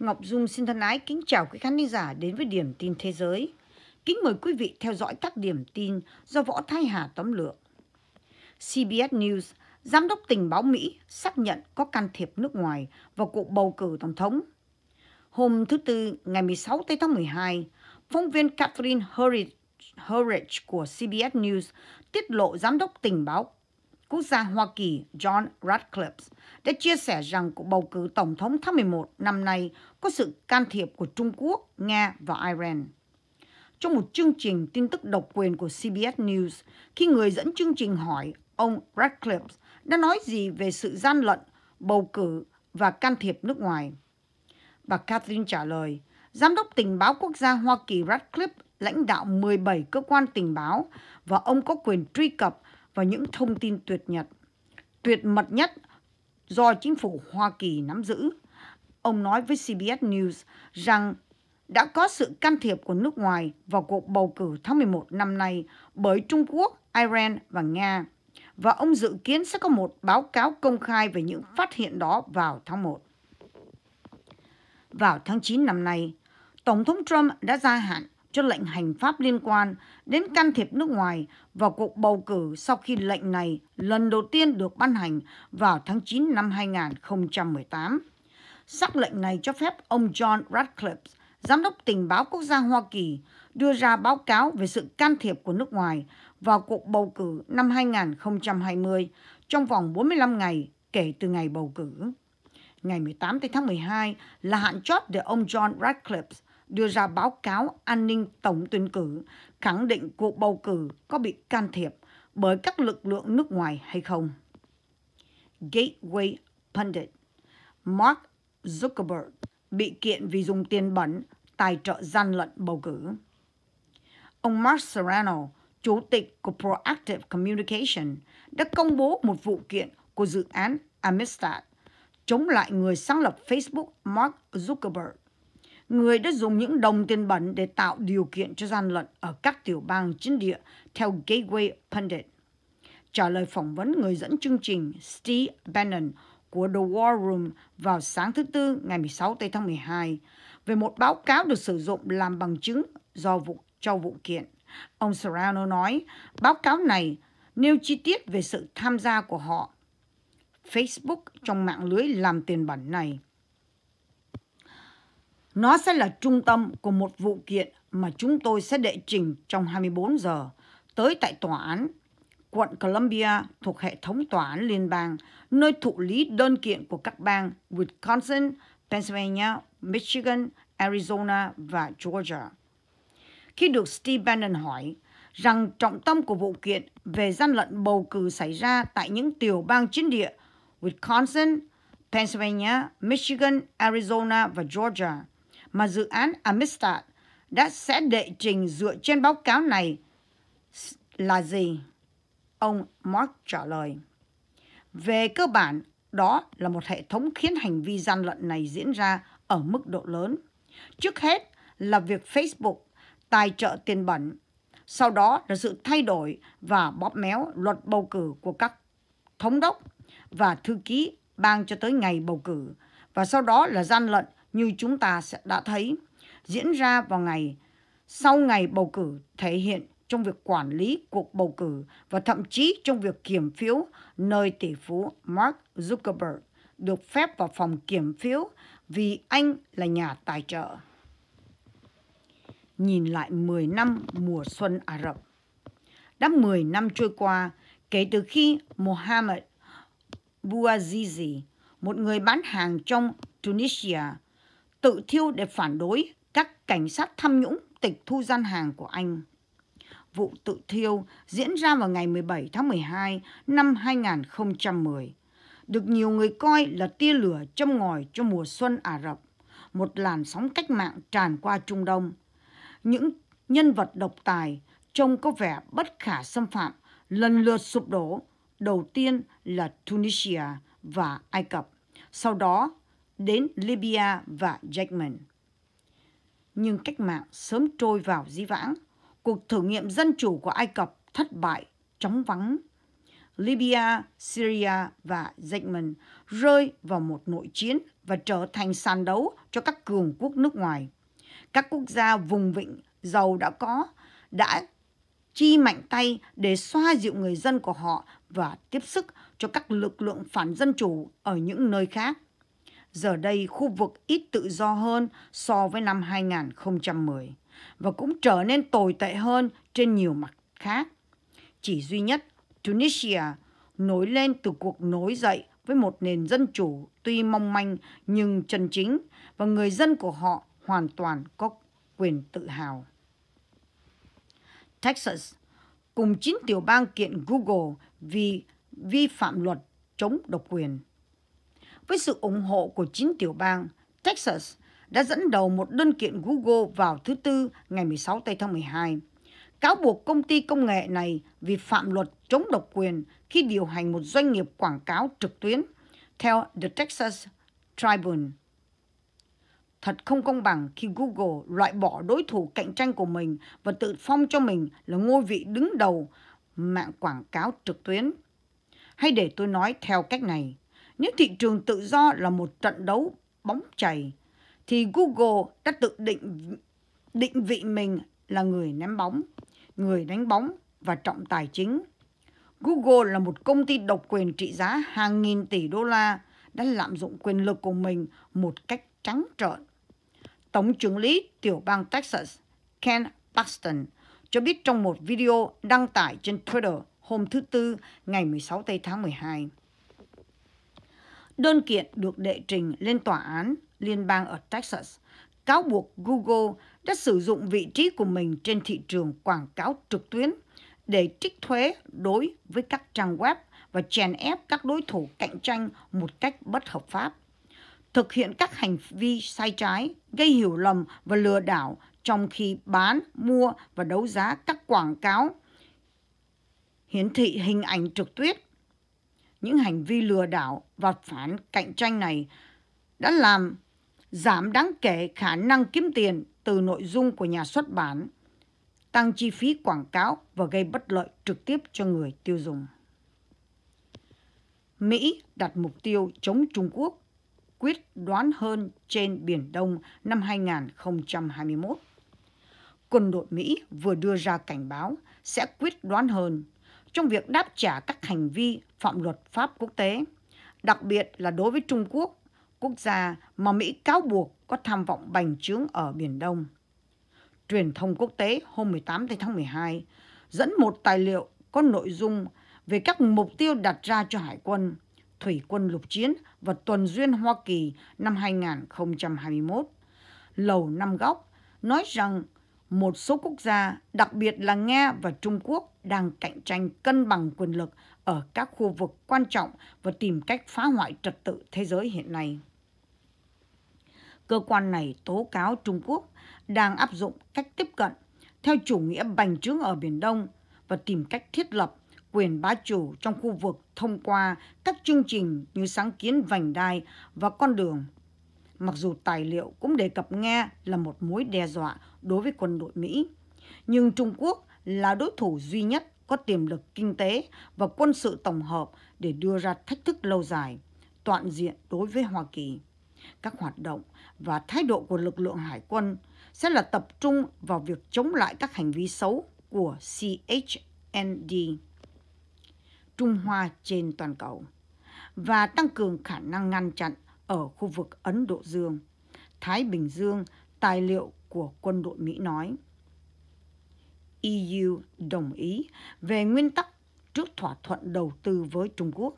Ngọc Dung xin thân ái kính chào quý khán giả đến với Điểm tin Thế giới. Kính mời quý vị theo dõi các điểm tin do Võ Thái Hà tóm lược. CBS News, Giám đốc tình báo Mỹ xác nhận có can thiệp nước ngoài vào cuộc bầu cử Tổng thống. Hôm thứ Tư, ngày 16 tây tháng 12, phóng viên Catherine Hurridge của CBS News tiết lộ Giám đốc tình báo quốc gia Hoa Kỳ John Radcliffe đã chia sẻ rằng cuộc bầu cử tổng thống tháng 11 năm nay có sự can thiệp của Trung Quốc, Nga và Iran. Trong một chương trình tin tức độc quyền của CBS News, khi người dẫn chương trình hỏi ông Radcliffe đã nói gì về sự gian lận, bầu cử và can thiệp nước ngoài. Bà Catherine trả lời, Giám đốc tình báo quốc gia Hoa Kỳ Radcliffe lãnh đạo 17 cơ quan tình báo và ông có quyền truy cập và những thông tin tuyệt nhật, tuyệt mật nhất do chính phủ Hoa Kỳ nắm giữ. Ông nói với CBS News rằng đã có sự can thiệp của nước ngoài vào cuộc bầu cử tháng 11 năm nay bởi Trung Quốc, Iran và Nga và ông dự kiến sẽ có một báo cáo công khai về những phát hiện đó vào tháng 1. Vào tháng 9 năm nay, Tổng thống Trump đã gia hạn cho lệnh hành pháp liên quan đến can thiệp nước ngoài vào cuộc bầu cử sau khi lệnh này lần đầu tiên được ban hành vào tháng 9 năm 2018. Sắc lệnh này cho phép ông John Radcliffe, Giám đốc Tình báo Quốc gia Hoa Kỳ, đưa ra báo cáo về sự can thiệp của nước ngoài vào cuộc bầu cử năm 2020 trong vòng 45 ngày kể từ ngày bầu cử. Ngày 18 tháng 12 là hạn chót để ông John Radcliffe đưa ra báo cáo an ninh tổng tuyển cử, khẳng định cuộc bầu cử có bị can thiệp bởi các lực lượng nước ngoài hay không. Gateway Pundit Mark Zuckerberg bị kiện vì dùng tiền bẩn tài trợ gian lận bầu cử. Ông Mark Serrano, chủ tịch của Proactive Communication, đã công bố một vụ kiện của dự án Amistad chống lại người sáng lập Facebook Mark Zuckerberg người đã dùng những đồng tiền bẩn để tạo điều kiện cho gian lận ở các tiểu bang chiến địa theo Gateway Pundit. Trả lời phỏng vấn người dẫn chương trình Steve Bannon của The War Room vào sáng thứ Tư ngày 16 tây tháng 12 về một báo cáo được sử dụng làm bằng chứng do vụ cho vụ kiện. Ông Serrano nói, báo cáo này nêu chi tiết về sự tham gia của họ Facebook trong mạng lưới làm tiền bẩn này nó sẽ là trung tâm của một vụ kiện mà chúng tôi sẽ đệ trình trong 24 giờ tới tại tòa án quận Columbia thuộc hệ thống tòa án liên bang, nơi thụ lý đơn kiện của các bang Wisconsin, Pennsylvania, Michigan, Arizona và Georgia. Khi được Steve Bannon hỏi rằng trọng tâm của vụ kiện về gian lận bầu cử xảy ra tại những tiểu bang chiến địa Wisconsin, Pennsylvania, Michigan, Arizona và Georgia, mà dự án Amistad đã sẽ đệ trình dựa trên báo cáo này là gì? Ông Mark trả lời. Về cơ bản, đó là một hệ thống khiến hành vi gian lận này diễn ra ở mức độ lớn. Trước hết là việc Facebook tài trợ tiền bẩn, sau đó là sự thay đổi và bóp méo luật bầu cử của các thống đốc và thư ký bang cho tới ngày bầu cử, và sau đó là gian lận như chúng ta đã thấy diễn ra vào ngày sau ngày bầu cử thể hiện trong việc quản lý cuộc bầu cử và thậm chí trong việc kiểm phiếu nơi tỷ phú Mark Zuckerberg được phép vào phòng kiểm phiếu vì anh là nhà tài trợ. Nhìn lại 10 năm mùa xuân Ả Rập. Đã 10 năm trôi qua kể từ khi Mohammed Bouazizi, một người bán hàng trong Tunisia, tự thiêu để phản đối các cảnh sát tham nhũng tịch thu gian hàng của anh. Vụ tự thiêu diễn ra vào ngày 17 tháng 12 năm 2010, được nhiều người coi là tia lửa châm ngòi cho mùa xuân Ả Rập, một làn sóng cách mạng tràn qua Trung Đông. Những nhân vật độc tài trông có vẻ bất khả xâm phạm lần lượt sụp đổ, đầu tiên là Tunisia và Ai Cập, sau đó đến Libya và Yemen. Nhưng cách mạng sớm trôi vào di vãng, cuộc thử nghiệm dân chủ của Ai Cập thất bại, chóng vắng. Libya, Syria và Yemen rơi vào một nội chiến và trở thành sàn đấu cho các cường quốc nước ngoài. Các quốc gia vùng vịnh giàu đã có đã chi mạnh tay để xoa dịu người dân của họ và tiếp sức cho các lực lượng phản dân chủ ở những nơi khác giờ đây khu vực ít tự do hơn so với năm 2010 và cũng trở nên tồi tệ hơn trên nhiều mặt khác. Chỉ duy nhất Tunisia nổi lên từ cuộc nổi dậy với một nền dân chủ tuy mong manh nhưng chân chính và người dân của họ hoàn toàn có quyền tự hào. Texas cùng chín tiểu bang kiện Google vì vi phạm luật chống độc quyền với sự ủng hộ của 9 tiểu bang, Texas đã dẫn đầu một đơn kiện Google vào thứ Tư ngày 16 tây tháng 12, cáo buộc công ty công nghệ này vi phạm luật chống độc quyền khi điều hành một doanh nghiệp quảng cáo trực tuyến, theo The Texas Tribune. Thật không công bằng khi Google loại bỏ đối thủ cạnh tranh của mình và tự phong cho mình là ngôi vị đứng đầu mạng quảng cáo trực tuyến. Hay để tôi nói theo cách này, nếu thị trường tự do là một trận đấu bóng chày, thì Google đã tự định định vị mình là người ném bóng, người đánh bóng và trọng tài chính. Google là một công ty độc quyền trị giá hàng nghìn tỷ đô la đã lạm dụng quyền lực của mình một cách trắng trợn. Tổng trưởng lý tiểu bang Texas Ken Paxton cho biết trong một video đăng tải trên Twitter hôm thứ Tư ngày 16 tây tháng 12. Đơn kiện được đệ trình lên tòa án liên bang ở Texas, cáo buộc Google đã sử dụng vị trí của mình trên thị trường quảng cáo trực tuyến để trích thuế đối với các trang web và chèn ép các đối thủ cạnh tranh một cách bất hợp pháp thực hiện các hành vi sai trái, gây hiểu lầm và lừa đảo trong khi bán, mua và đấu giá các quảng cáo hiển thị hình ảnh trực tuyến những hành vi lừa đảo và phản cạnh tranh này đã làm giảm đáng kể khả năng kiếm tiền từ nội dung của nhà xuất bản, tăng chi phí quảng cáo và gây bất lợi trực tiếp cho người tiêu dùng. Mỹ đặt mục tiêu chống Trung Quốc quyết đoán hơn trên Biển Đông năm 2021. Quân đội Mỹ vừa đưa ra cảnh báo sẽ quyết đoán hơn trong việc đáp trả các hành vi phạm luật pháp quốc tế, đặc biệt là đối với Trung Quốc, quốc gia mà Mỹ cáo buộc có tham vọng bành trướng ở Biển Đông. Truyền thông quốc tế hôm 18 tháng 12 dẫn một tài liệu có nội dung về các mục tiêu đặt ra cho hải quân, thủy quân lục chiến và tuần duyên Hoa Kỳ năm 2021. Lầu Năm Góc nói rằng một số quốc gia, đặc biệt là Nga và Trung Quốc đang cạnh tranh cân bằng quyền lực ở các khu vực quan trọng và tìm cách phá hoại trật tự thế giới hiện nay. Cơ quan này tố cáo Trung Quốc đang áp dụng cách tiếp cận theo chủ nghĩa bành trướng ở Biển Đông và tìm cách thiết lập quyền bá chủ trong khu vực thông qua các chương trình như sáng kiến vành đai và con đường. Mặc dù tài liệu cũng đề cập Nga là một mối đe dọa đối với quân đội Mỹ, nhưng Trung Quốc là đối thủ duy nhất có tiềm lực kinh tế và quân sự tổng hợp để đưa ra thách thức lâu dài, toàn diện đối với Hoa Kỳ. Các hoạt động và thái độ của lực lượng hải quân sẽ là tập trung vào việc chống lại các hành vi xấu của CHND Trung Hoa trên toàn cầu và tăng cường khả năng ngăn chặn ở khu vực Ấn Độ Dương, Thái Bình Dương, tài liệu của quân đội Mỹ nói. EU đồng ý về nguyên tắc trước thỏa thuận đầu tư với Trung Quốc.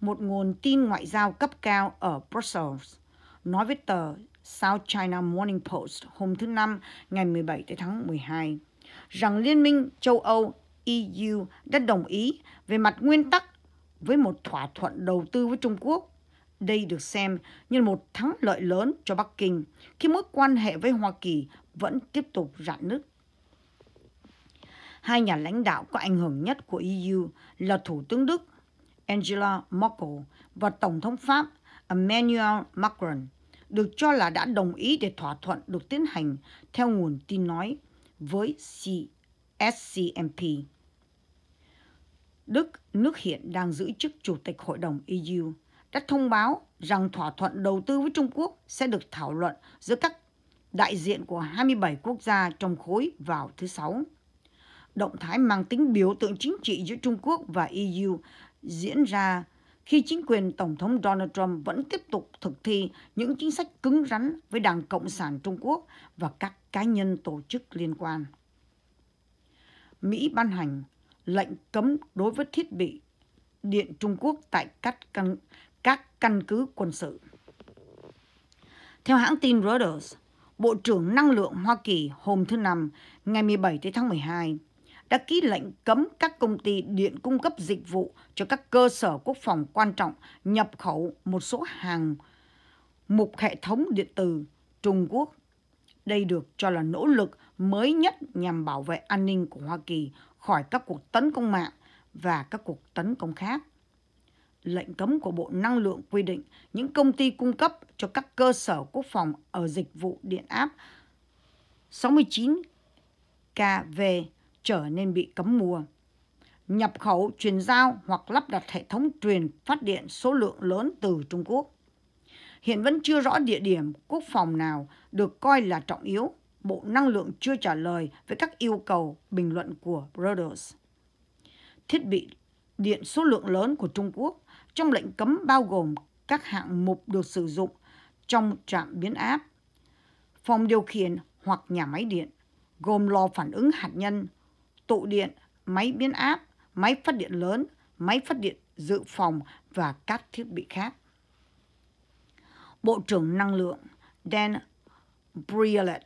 Một nguồn tin ngoại giao cấp cao ở Brussels nói với tờ South China Morning Post hôm thứ Năm ngày 17 tháng 12 rằng Liên minh châu Âu EU đã đồng ý về mặt nguyên tắc với một thỏa thuận đầu tư với Trung Quốc. Đây được xem như một thắng lợi lớn cho Bắc Kinh khi mối quan hệ với Hoa Kỳ vẫn tiếp tục rạn nứt hai nhà lãnh đạo có ảnh hưởng nhất của EU là Thủ tướng Đức Angela Merkel và Tổng thống Pháp Emmanuel Macron, được cho là đã đồng ý để thỏa thuận được tiến hành theo nguồn tin nói với SCMP. Đức, nước hiện đang giữ chức Chủ tịch Hội đồng EU, đã thông báo rằng thỏa thuận đầu tư với Trung Quốc sẽ được thảo luận giữa các đại diện của 27 quốc gia trong khối vào thứ Sáu động thái mang tính biểu tượng chính trị giữa Trung Quốc và EU diễn ra khi chính quyền Tổng thống Donald Trump vẫn tiếp tục thực thi những chính sách cứng rắn với Đảng Cộng sản Trung Quốc và các cá nhân tổ chức liên quan. Mỹ ban hành lệnh cấm đối với thiết bị điện Trung Quốc tại các căn, các căn cứ quân sự. Theo hãng tin Reuters, Bộ trưởng Năng lượng Hoa Kỳ hôm thứ Năm, ngày 17 tháng 12, đã ký lệnh cấm các công ty điện cung cấp dịch vụ cho các cơ sở quốc phòng quan trọng nhập khẩu một số hàng mục hệ thống điện tử Trung Quốc. Đây được cho là nỗ lực mới nhất nhằm bảo vệ an ninh của Hoa Kỳ khỏi các cuộc tấn công mạng và các cuộc tấn công khác. Lệnh cấm của Bộ Năng lượng quy định những công ty cung cấp cho các cơ sở quốc phòng ở dịch vụ điện áp 69 kV trở nên bị cấm mua. Nhập khẩu, chuyển giao hoặc lắp đặt hệ thống truyền phát điện số lượng lớn từ Trung Quốc. Hiện vẫn chưa rõ địa điểm quốc phòng nào được coi là trọng yếu. Bộ Năng lượng chưa trả lời với các yêu cầu bình luận của Reuters. Thiết bị điện số lượng lớn của Trung Quốc trong lệnh cấm bao gồm các hạng mục được sử dụng trong trạm biến áp, phòng điều khiển hoặc nhà máy điện, gồm lò phản ứng hạt nhân, tụ điện, máy biến áp, máy phát điện lớn, máy phát điện dự phòng và các thiết bị khác. Bộ trưởng Năng lượng Dan Brielet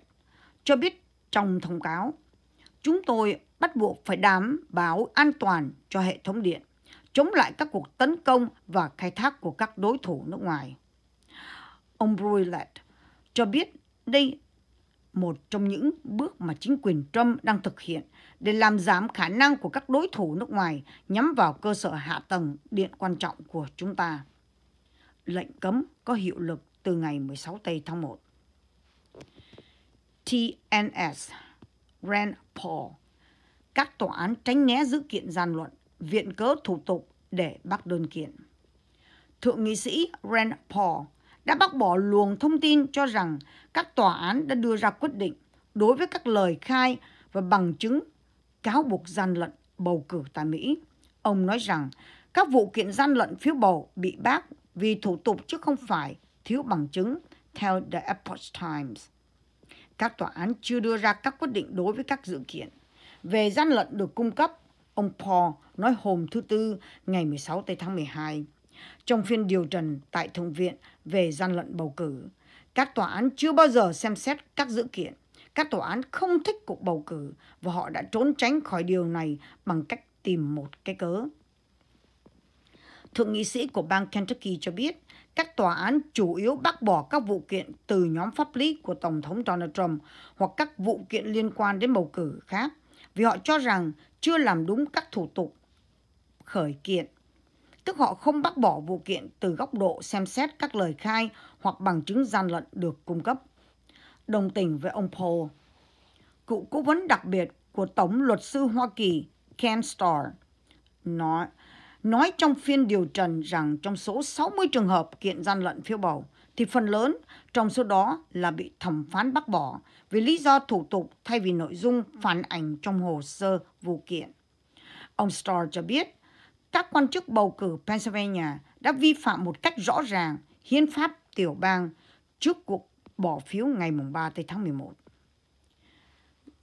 cho biết trong thông cáo, chúng tôi bắt buộc phải đảm bảo an toàn cho hệ thống điện, chống lại các cuộc tấn công và khai thác của các đối thủ nước ngoài. Ông Brielet cho biết đây một trong những bước mà chính quyền Trump đang thực hiện để làm giảm khả năng của các đối thủ nước ngoài nhắm vào cơ sở hạ tầng điện quan trọng của chúng ta. Lệnh cấm có hiệu lực từ ngày 16 Tây tháng 1. TNS Rand Paul Các tòa án tránh né dữ kiện gian luận, viện cớ thủ tục để bác đơn kiện. Thượng nghị sĩ Rand Paul đã bác bỏ luồng thông tin cho rằng các tòa án đã đưa ra quyết định đối với các lời khai và bằng chứng cáo buộc gian lận bầu cử tại Mỹ. Ông nói rằng các vụ kiện gian lận phiếu bầu bị bác vì thủ tục chứ không phải thiếu bằng chứng, theo The Epoch Times. Các tòa án chưa đưa ra các quyết định đối với các dự kiện. Về gian lận được cung cấp, ông Paul nói hôm thứ Tư ngày 16 tây tháng 12 trong phiên điều trần tại Thượng viện về gian lận bầu cử. Các tòa án chưa bao giờ xem xét các dự kiện các tòa án không thích cuộc bầu cử và họ đã trốn tránh khỏi điều này bằng cách tìm một cái cớ. Thượng nghị sĩ của bang Kentucky cho biết, các tòa án chủ yếu bác bỏ các vụ kiện từ nhóm pháp lý của Tổng thống Donald Trump hoặc các vụ kiện liên quan đến bầu cử khác vì họ cho rằng chưa làm đúng các thủ tục khởi kiện. Tức họ không bác bỏ vụ kiện từ góc độ xem xét các lời khai hoặc bằng chứng gian lận được cung cấp đồng tình với ông Paul. Cựu cố vấn đặc biệt của Tổng luật sư Hoa Kỳ Ken Starr nói, nói trong phiên điều trần rằng trong số 60 trường hợp kiện gian lận phiếu bầu, thì phần lớn trong số đó là bị thẩm phán bác bỏ vì lý do thủ tục thay vì nội dung phản ảnh trong hồ sơ vụ kiện. Ông Starr cho biết, các quan chức bầu cử Pennsylvania đã vi phạm một cách rõ ràng hiến pháp tiểu bang trước cuộc bỏ phiếu ngày 3 tới tháng 11.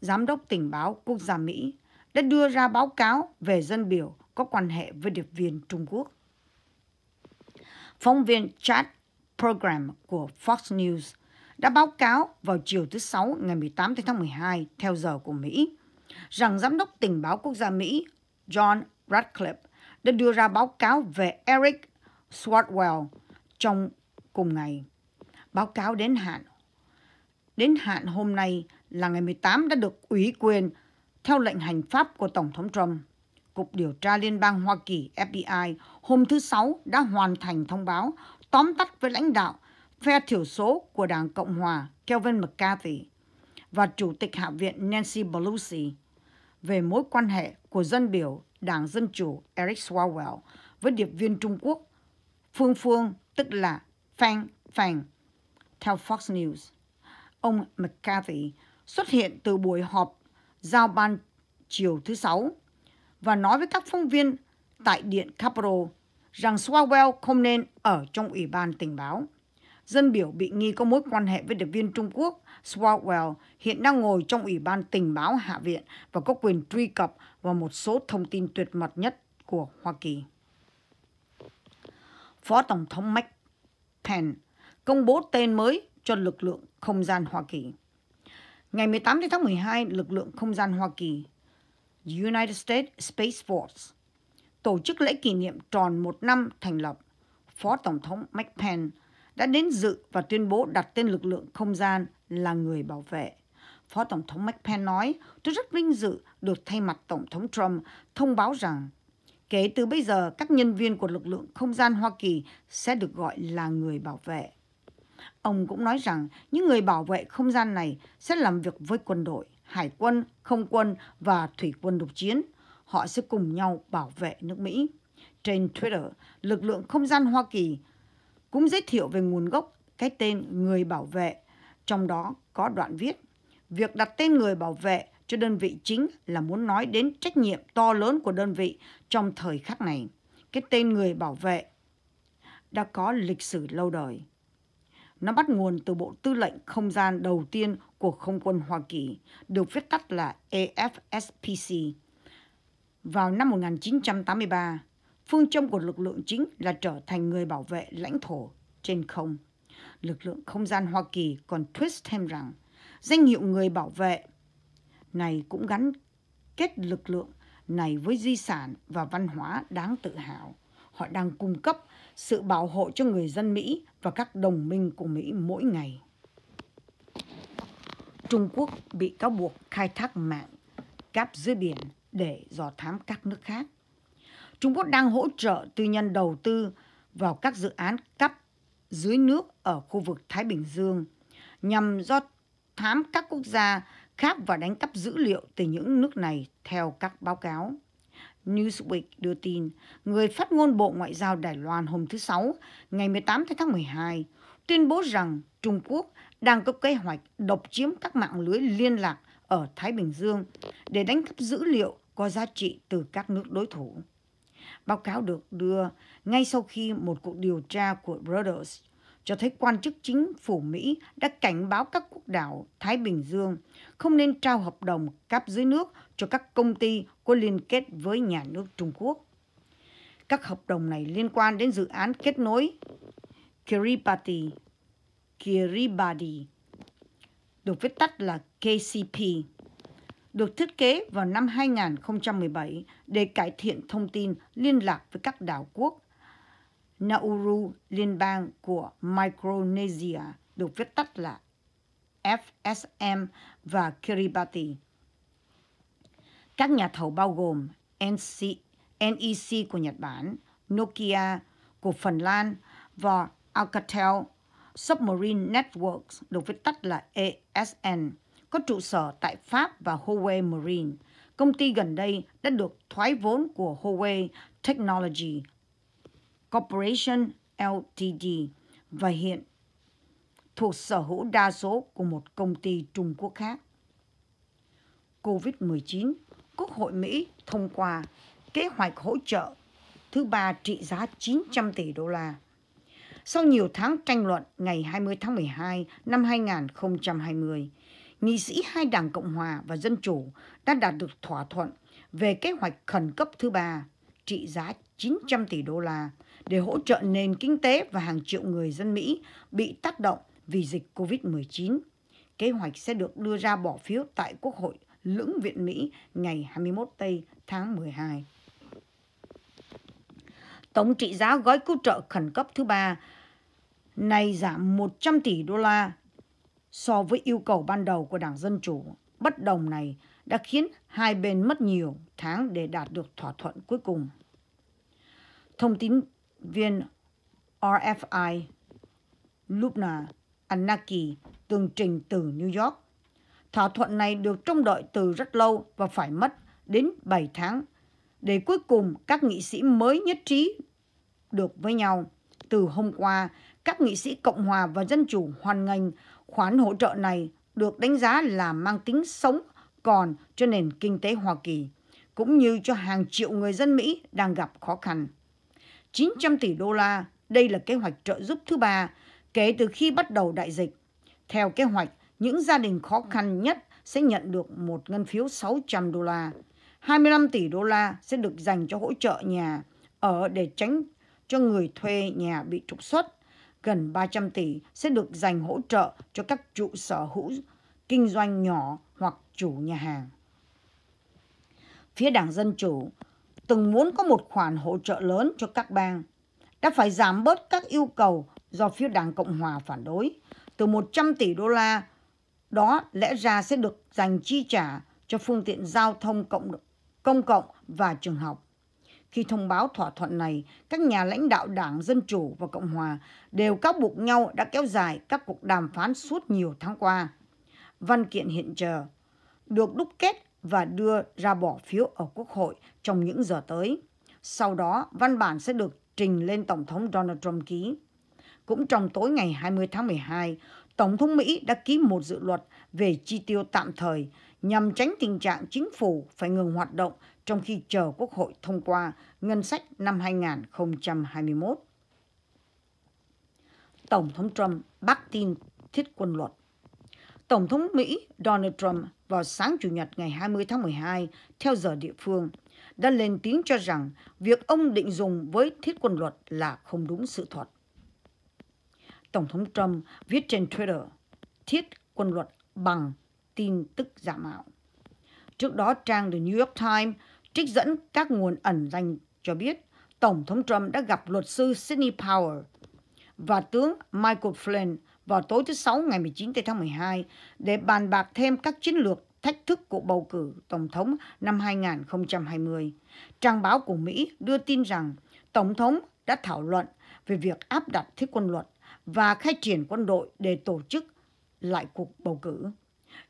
Giám đốc tình báo quốc gia Mỹ đã đưa ra báo cáo về dân biểu có quan hệ với điệp viên Trung Quốc. Phóng viên chat program của Fox News đã báo cáo vào chiều thứ Sáu ngày 18 tháng 12 theo giờ của Mỹ rằng Giám đốc Tình báo Quốc gia Mỹ John Radcliffe đã đưa ra báo cáo về Eric swartwell trong cùng ngày báo cáo đến hạn. Đến hạn hôm nay là ngày 18 đã được ủy quyền theo lệnh hành pháp của Tổng thống Trump. Cục Điều tra Liên bang Hoa Kỳ FBI hôm thứ Sáu đã hoàn thành thông báo tóm tắt với lãnh đạo phe thiểu số của Đảng Cộng Hòa Kevin McCarthy và Chủ tịch Hạ viện Nancy Pelosi về mối quan hệ của dân biểu Đảng Dân Chủ Eric Swalwell với điệp viên Trung Quốc Phương Phương tức là Fang Fang theo Fox News, ông McCarthy xuất hiện từ buổi họp giao ban chiều thứ Sáu và nói với các phóng viên tại Điện Capitol rằng Swalwell không nên ở trong Ủy ban tình báo. Dân biểu bị nghi có mối quan hệ với điệp viên Trung Quốc Swalwell hiện đang ngồi trong Ủy ban Tình báo Hạ viện và có quyền truy cập vào một số thông tin tuyệt mật nhất của Hoa Kỳ. Phó Tổng thống Mike Pence công bố tên mới cho lực lượng không gian Hoa Kỳ. Ngày 18 tháng 12, lực lượng không gian Hoa Kỳ United States Space Force tổ chức lễ kỷ niệm tròn một năm thành lập. Phó Tổng thống Mike Pence đã đến dự và tuyên bố đặt tên lực lượng không gian là người bảo vệ. Phó Tổng thống Mike Pence nói, tôi rất vinh dự được thay mặt Tổng thống Trump thông báo rằng kể từ bây giờ các nhân viên của lực lượng không gian Hoa Kỳ sẽ được gọi là người bảo vệ. Ông cũng nói rằng những người bảo vệ không gian này sẽ làm việc với quân đội, hải quân, không quân và thủy quân lục chiến. Họ sẽ cùng nhau bảo vệ nước Mỹ. Trên Twitter, lực lượng không gian Hoa Kỳ cũng giới thiệu về nguồn gốc cái tên người bảo vệ. Trong đó có đoạn viết, việc đặt tên người bảo vệ cho đơn vị chính là muốn nói đến trách nhiệm to lớn của đơn vị trong thời khắc này. Cái tên người bảo vệ đã có lịch sử lâu đời. Nó bắt nguồn từ Bộ Tư lệnh Không gian đầu tiên của Không quân Hoa Kỳ, được viết tắt là AFSPC. E Vào năm 1983, phương châm của lực lượng chính là trở thành người bảo vệ lãnh thổ trên không. Lực lượng không gian Hoa Kỳ còn twist thêm rằng danh hiệu người bảo vệ này cũng gắn kết lực lượng này với di sản và văn hóa đáng tự hào. Họ đang cung cấp sự bảo hộ cho người dân Mỹ và các đồng minh của Mỹ mỗi ngày. Trung Quốc bị cáo buộc khai thác mạng cáp dưới biển để dò thám các nước khác. Trung Quốc đang hỗ trợ tư nhân đầu tư vào các dự án cắp dưới nước ở khu vực Thái Bình Dương nhằm do thám các quốc gia khác và đánh cắp dữ liệu từ những nước này theo các báo cáo. Newsweek đưa tin, người phát ngôn Bộ Ngoại giao Đài Loan hôm thứ Sáu, ngày 18 tháng 12, tuyên bố rằng Trung Quốc đang có kế hoạch độc chiếm các mạng lưới liên lạc ở Thái Bình Dương để đánh cắp dữ liệu có giá trị từ các nước đối thủ. Báo cáo được đưa ngay sau khi một cuộc điều tra của Reuters cho thấy quan chức chính phủ Mỹ đã cảnh báo các quốc đảo Thái Bình Dương không nên trao hợp đồng cáp dưới nước cho các công ty có liên kết với nhà nước Trung Quốc. Các hợp đồng này liên quan đến dự án kết nối Kiribati, Kiribati, được viết tắt là KCP, được thiết kế vào năm 2017 để cải thiện thông tin liên lạc với các đảo quốc Nauru liên bang của Micronesia, được viết tắt là FSM và Kiribati. Các nhà thầu bao gồm NC, NEC của Nhật Bản, Nokia của Phần Lan và Alcatel Submarine Networks, được viết tắt là ASN, có trụ sở tại Pháp và Huawei Marine. Công ty gần đây đã được thoái vốn của Huawei Technology Corporation Ltd và hiện thuộc sở hữu đa số của một công ty Trung Quốc khác. COVID-19 Quốc hội Mỹ thông qua kế hoạch hỗ trợ thứ ba trị giá 900 tỷ đô la. Sau nhiều tháng tranh luận ngày 20 tháng 12 năm 2020, nghị sĩ hai đảng Cộng hòa và Dân chủ đã đạt được thỏa thuận về kế hoạch khẩn cấp thứ ba trị giá 900 tỷ đô la để hỗ trợ nền kinh tế và hàng triệu người dân Mỹ bị tác động vì dịch COVID-19. Kế hoạch sẽ được đưa ra bỏ phiếu tại Quốc hội lưỡng viện Mỹ ngày 21 Tây tháng 12. Tổng trị giá gói cứu trợ khẩn cấp thứ ba này giảm 100 tỷ đô la so với yêu cầu ban đầu của Đảng Dân Chủ. Bất đồng này đã khiến hai bên mất nhiều tháng để đạt được thỏa thuận cuối cùng. Thông tin viên RFI Lubna Anaki tường trình từ New York Thỏa thuận này được trông đợi từ rất lâu và phải mất đến 7 tháng để cuối cùng các nghị sĩ mới nhất trí được với nhau. Từ hôm qua, các nghị sĩ Cộng hòa và Dân chủ hoàn ngành khoản hỗ trợ này được đánh giá là mang tính sống còn cho nền kinh tế Hoa Kỳ, cũng như cho hàng triệu người dân Mỹ đang gặp khó khăn. 900 tỷ đô la, đây là kế hoạch trợ giúp thứ ba kể từ khi bắt đầu đại dịch. Theo kế hoạch, những gia đình khó khăn nhất sẽ nhận được một ngân phiếu 600 đô la. 25 tỷ đô la sẽ được dành cho hỗ trợ nhà ở để tránh cho người thuê nhà bị trục xuất. Gần 300 tỷ sẽ được dành hỗ trợ cho các trụ sở hữu kinh doanh nhỏ hoặc chủ nhà hàng. Phía Đảng Dân Chủ từng muốn có một khoản hỗ trợ lớn cho các bang, đã phải giảm bớt các yêu cầu do phía Đảng Cộng Hòa phản đối từ 100 tỷ đô la đó lẽ ra sẽ được dành chi trả cho phương tiện giao thông cộng công cộng và trường học. Khi thông báo thỏa thuận này, các nhà lãnh đạo Đảng Dân Chủ và Cộng Hòa đều cáo buộc nhau đã kéo dài các cuộc đàm phán suốt nhiều tháng qua. Văn kiện hiện chờ, được đúc kết và đưa ra bỏ phiếu ở Quốc hội trong những giờ tới. Sau đó, văn bản sẽ được trình lên Tổng thống Donald Trump ký. Cũng trong tối ngày 20 tháng 12, Tổng thống Mỹ đã ký một dự luật về chi tiêu tạm thời nhằm tránh tình trạng chính phủ phải ngừng hoạt động trong khi chờ Quốc hội thông qua ngân sách năm 2021. Tổng thống Trump bác tin thiết quân luật Tổng thống Mỹ Donald Trump vào sáng Chủ nhật ngày 20 tháng 12 theo giờ địa phương đã lên tiếng cho rằng việc ông định dùng với thiết quân luật là không đúng sự thật. Tổng thống Trump viết trên Twitter thiết quân luật bằng tin tức giả mạo. Trước đó, trang The New York Times trích dẫn các nguồn ẩn danh cho biết Tổng thống Trump đã gặp luật sư Sidney Power và tướng Michael Flynn vào tối thứ Sáu ngày 19 tháng 12 để bàn bạc thêm các chiến lược thách thức cuộc bầu cử Tổng thống năm 2020. Trang báo của Mỹ đưa tin rằng Tổng thống đã thảo luận về việc áp đặt thiết quân luật và khai triển quân đội để tổ chức lại cuộc bầu cử.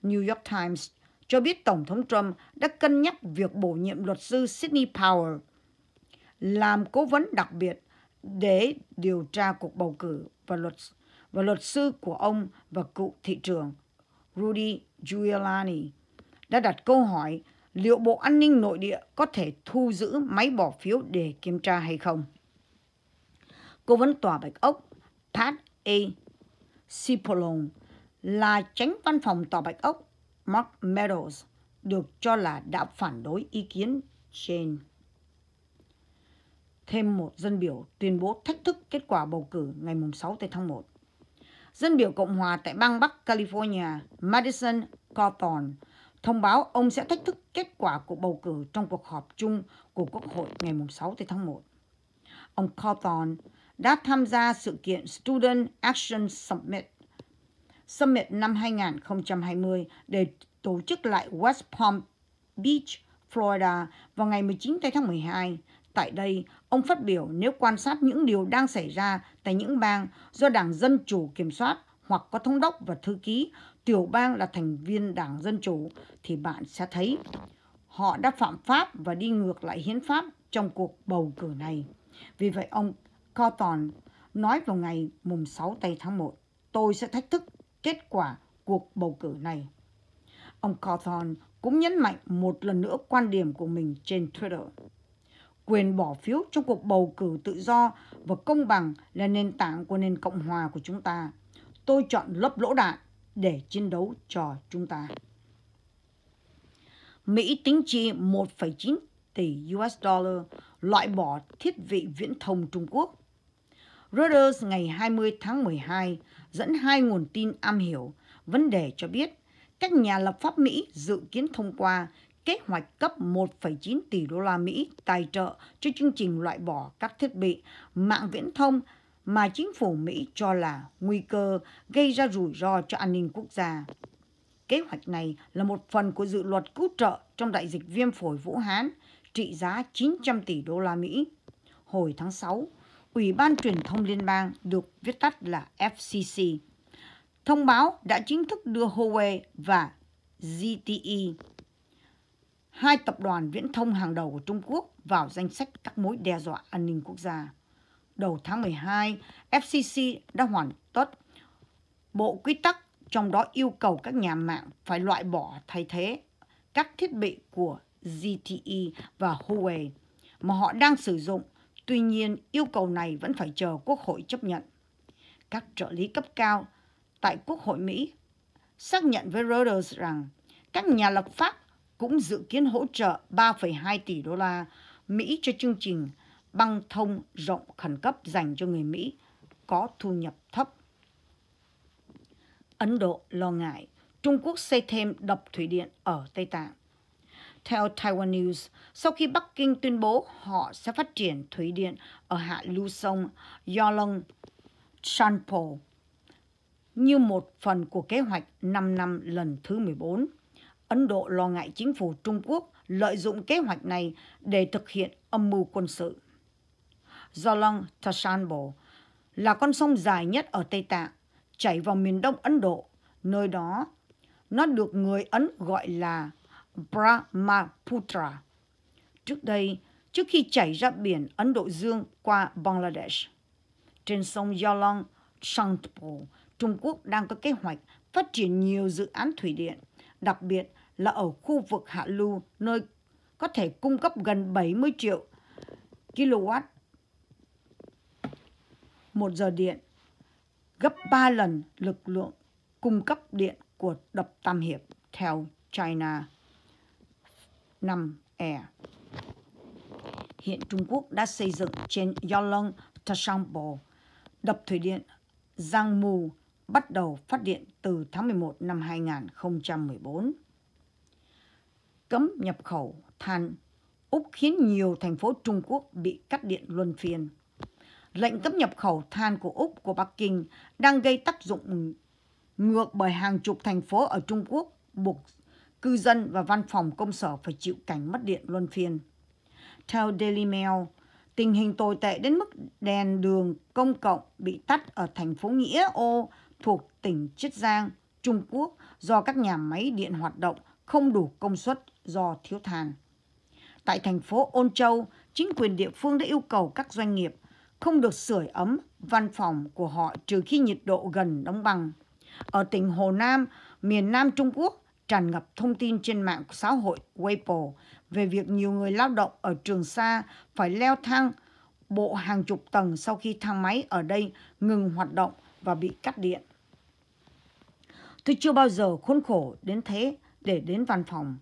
New York Times cho biết Tổng thống Trump đã cân nhắc việc bổ nhiệm luật sư Sidney Powell làm cố vấn đặc biệt để điều tra cuộc bầu cử và luật và luật sư của ông và cựu thị trưởng Rudy Giuliani đã đặt câu hỏi liệu Bộ An ninh Nội địa có thể thu giữ máy bỏ phiếu để kiểm tra hay không. Cố vấn tòa Bạch Ốc Pat A. Cipollone là tránh văn phòng Tòa Bạch Ốc Mark Meadows được cho là đã phản đối ý kiến trên. Thêm một dân biểu tuyên bố thách thức kết quả bầu cử ngày 6 tháng 1. Dân biểu Cộng hòa tại bang Bắc California Madison Cawthorn thông báo ông sẽ thách thức kết quả của bầu cử trong cuộc họp chung của Quốc hội ngày 6 tháng 1. Ông Cawthorn đã tham gia sự kiện Student Action Summit Summit năm 2020 để tổ chức lại West Palm Beach, Florida vào ngày 19 tháng 12. Tại đây, ông phát biểu nếu quan sát những điều đang xảy ra tại những bang do Đảng Dân Chủ kiểm soát hoặc có thống đốc và thư ký, tiểu bang là thành viên Đảng Dân Chủ, thì bạn sẽ thấy họ đã phạm pháp và đi ngược lại hiến pháp trong cuộc bầu cử này. Vì vậy, ông Cotton nói vào ngày mùng 6 tây tháng 1, tôi sẽ thách thức kết quả cuộc bầu cử này. Ông Cawthorn cũng nhấn mạnh một lần nữa quan điểm của mình trên Twitter. Quyền bỏ phiếu trong cuộc bầu cử tự do và công bằng là nền tảng của nền Cộng hòa của chúng ta. Tôi chọn lấp lỗ đạn để chiến đấu cho chúng ta. Mỹ tính chi 1,9 tỷ US dollar loại bỏ thiết bị viễn thông Trung Quốc Reuters ngày 20 tháng 12 dẫn hai nguồn tin am hiểu vấn đề cho biết các nhà lập pháp Mỹ dự kiến thông qua kế hoạch cấp 1,9 tỷ đô la Mỹ tài trợ cho chương trình loại bỏ các thiết bị mạng viễn thông mà chính phủ Mỹ cho là nguy cơ gây ra rủi ro cho an ninh quốc gia. Kế hoạch này là một phần của dự luật cứu trợ trong đại dịch viêm phổi Vũ Hán trị giá 900 tỷ đô la Mỹ. Hồi tháng 6, Ủy ban Truyền thông Liên bang được viết tắt là FCC. Thông báo đã chính thức đưa Huawei và ZTE, hai tập đoàn viễn thông hàng đầu của Trung Quốc vào danh sách các mối đe dọa an ninh quốc gia. Đầu tháng 12, FCC đã hoàn tất bộ quy tắc trong đó yêu cầu các nhà mạng phải loại bỏ thay thế các thiết bị của ZTE và Huawei mà họ đang sử dụng Tuy nhiên, yêu cầu này vẫn phải chờ Quốc hội chấp nhận. Các trợ lý cấp cao tại Quốc hội Mỹ xác nhận với Reuters rằng các nhà lập pháp cũng dự kiến hỗ trợ 3,2 tỷ đô la Mỹ cho chương trình băng thông rộng khẩn cấp dành cho người Mỹ có thu nhập thấp. Ấn Độ lo ngại Trung Quốc xây thêm đập thủy điện ở Tây Tạng theo Taiwan News, sau khi Bắc Kinh tuyên bố họ sẽ phát triển thủy điện ở hạ lưu sông Yolong Shanpo như một phần của kế hoạch 5 năm lần thứ 14. Ấn Độ lo ngại chính phủ Trung Quốc lợi dụng kế hoạch này để thực hiện âm mưu quân sự. Yolong Tashanbo là con sông dài nhất ở Tây Tạng, chảy vào miền đông Ấn Độ, nơi đó nó được người Ấn gọi là Brahmaputra. Trước đây, trước khi chảy ra biển Ấn Độ Dương qua Bangladesh. Trên sông Yalong, Sangpo, Trung Quốc đang có kế hoạch phát triển nhiều dự án thủy điện, đặc biệt là ở khu vực hạ lưu nơi có thể cung cấp gần 70 triệu kW một giờ điện, gấp 3 lần lực lượng cung cấp điện của đập Tam Hiệp theo China 5 e Hiện Trung Quốc đã xây dựng trên Yolong Tashambo đập thủy điện Giang Mù bắt đầu phát điện từ tháng 11 năm 2014. Cấm nhập khẩu than Úc khiến nhiều thành phố Trung Quốc bị cắt điện luân phiên. Lệnh cấm nhập khẩu than của Úc của Bắc Kinh đang gây tác dụng ngược bởi hàng chục thành phố ở Trung Quốc buộc cư dân và văn phòng công sở phải chịu cảnh mất điện luân phiên. Theo Daily Mail, tình hình tồi tệ đến mức đèn đường công cộng bị tắt ở thành phố Nghĩa Ô thuộc tỉnh Chiết Giang, Trung Quốc do các nhà máy điện hoạt động không đủ công suất do thiếu than. Tại thành phố Ôn Châu, chính quyền địa phương đã yêu cầu các doanh nghiệp không được sưởi ấm văn phòng của họ trừ khi nhiệt độ gần đóng băng. Ở tỉnh Hồ Nam, miền Nam Trung Quốc, tràn ngập thông tin trên mạng xã hội Weibo về việc nhiều người lao động ở Trường Sa phải leo thang bộ hàng chục tầng sau khi thang máy ở đây ngừng hoạt động và bị cắt điện. Tôi chưa bao giờ khốn khổ đến thế để đến văn phòng.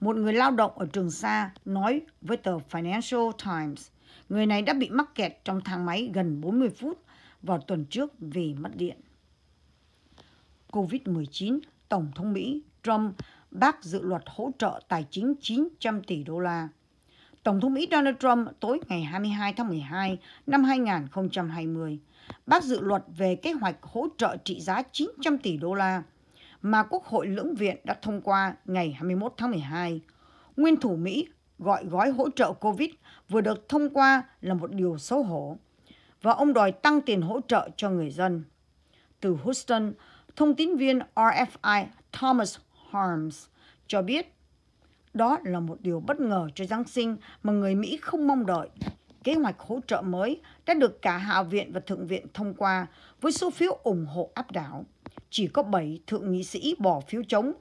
Một người lao động ở Trường Sa nói với tờ Financial Times, người này đã bị mắc kẹt trong thang máy gần 40 phút vào tuần trước vì mất điện. COVID-19, Tổng thống Mỹ Trump bác dự luật hỗ trợ tài chính 900 tỷ đô la. Tổng thống Mỹ Donald Trump tối ngày 22 tháng 12 năm 2020 bác dự luật về kế hoạch hỗ trợ trị giá 900 tỷ đô la mà Quốc hội lưỡng viện đã thông qua ngày 21 tháng 12. Nguyên thủ Mỹ gọi gói hỗ trợ COVID vừa được thông qua là một điều xấu hổ và ông đòi tăng tiền hỗ trợ cho người dân. Từ Houston, thông tin viên RFI Thomas Harms cho biết đó là một điều bất ngờ cho Giáng sinh mà người Mỹ không mong đợi. Kế hoạch hỗ trợ mới đã được cả Hạ viện và Thượng viện thông qua với số phiếu ủng hộ áp đảo. Chỉ có 7 thượng nghị sĩ bỏ phiếu chống.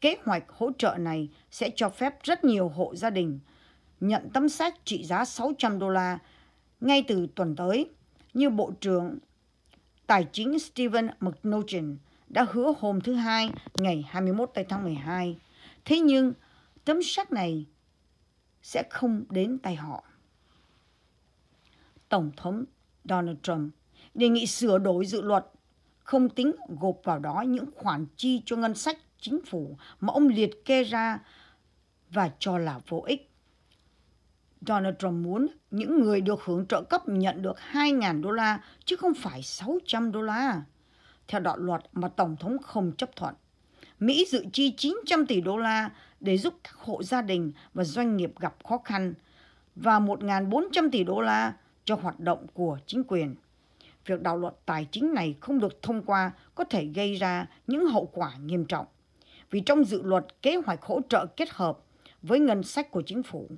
Kế hoạch hỗ trợ này sẽ cho phép rất nhiều hộ gia đình nhận tấm sách trị giá 600 đô la ngay từ tuần tới, như Bộ trưởng Tài chính Stephen McNaughton đã hứa hôm thứ hai ngày 21 tây tháng 12. Thế nhưng tấm sách này sẽ không đến tay họ. Tổng thống Donald Trump đề nghị sửa đổi dự luật không tính gộp vào đó những khoản chi cho ngân sách chính phủ mà ông liệt kê ra và cho là vô ích. Donald Trump muốn những người được hưởng trợ cấp nhận được 2.000 đô la chứ không phải 600 đô la theo đạo luật mà Tổng thống không chấp thuận. Mỹ dự chi 900 tỷ đô la để giúp các hộ gia đình và doanh nghiệp gặp khó khăn và 1.400 tỷ đô la cho hoạt động của chính quyền. Việc đạo luật tài chính này không được thông qua có thể gây ra những hậu quả nghiêm trọng. Vì trong dự luật kế hoạch hỗ trợ kết hợp với ngân sách của chính phủ,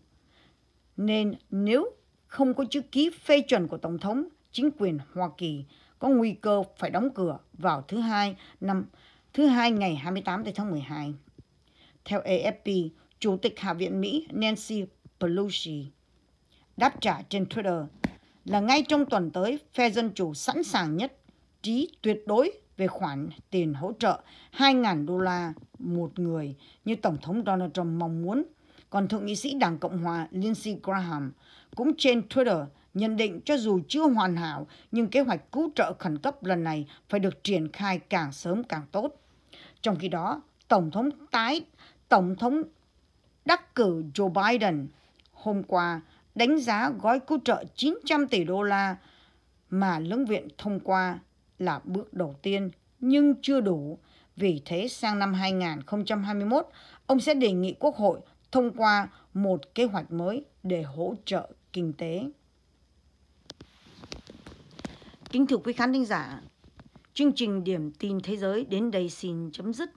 nên nếu không có chữ ký phê chuẩn của Tổng thống, chính quyền Hoa Kỳ có nguy cơ phải đóng cửa vào thứ hai năm thứ hai ngày 28 tháng 12. Theo AFP, Chủ tịch Hạ viện Mỹ Nancy Pelosi đáp trả trên Twitter là ngay trong tuần tới, phe Dân Chủ sẵn sàng nhất trí tuyệt đối về khoản tiền hỗ trợ 2.000 đô la một người như Tổng thống Donald Trump mong muốn. Còn Thượng nghị sĩ Đảng Cộng hòa Lindsey Graham cũng trên Twitter nhận định cho dù chưa hoàn hảo nhưng kế hoạch cứu trợ khẩn cấp lần này phải được triển khai càng sớm càng tốt. Trong khi đó, Tổng thống tái Tổng thống đắc cử Joe Biden hôm qua đánh giá gói cứu trợ 900 tỷ đô la mà lưỡng viện thông qua là bước đầu tiên nhưng chưa đủ. Vì thế sang năm 2021, ông sẽ đề nghị Quốc hội thông qua một kế hoạch mới để hỗ trợ kinh tế. Kính thưa quý khán thính giả, chương trình Điểm tin thế giới đến đây xin chấm dứt.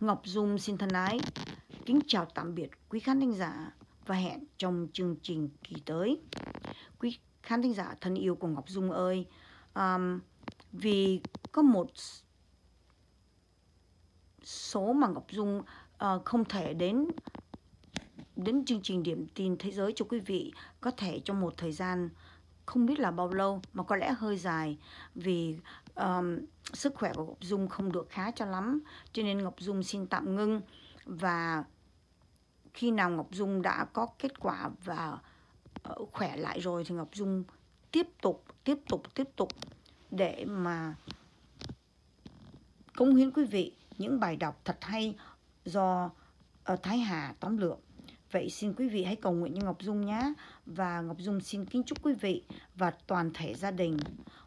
Ngọc Dung xin thân ái. Kính chào tạm biệt quý khán thính giả và hẹn trong chương trình kỳ tới. Quý khán thính giả thân yêu của Ngọc Dung ơi, um, vì có một số mà Ngọc Dung uh, không thể đến đến chương trình điểm tin thế giới cho quý vị có thể trong một thời gian không biết là bao lâu mà có lẽ hơi dài vì um, sức khỏe của Ngọc Dung không được khá cho lắm cho nên Ngọc Dung xin tạm ngưng và khi nào Ngọc Dung đã có kết quả và uh, khỏe lại rồi thì Ngọc Dung tiếp tục tiếp tục tiếp tục để mà cống hiến quý vị những bài đọc thật hay do uh, Thái Hà tóm lược Vậy xin quý vị hãy cầu nguyện cho Ngọc Dung nhé. Và Ngọc Dung xin kính chúc quý vị và toàn thể gia đình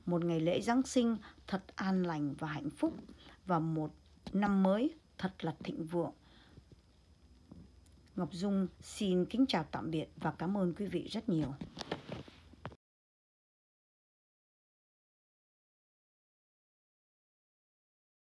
một ngày lễ Giáng sinh thật an lành và hạnh phúc và một năm mới thật là thịnh vượng. Ngọc Dung xin kính chào tạm biệt và cảm ơn quý vị rất nhiều.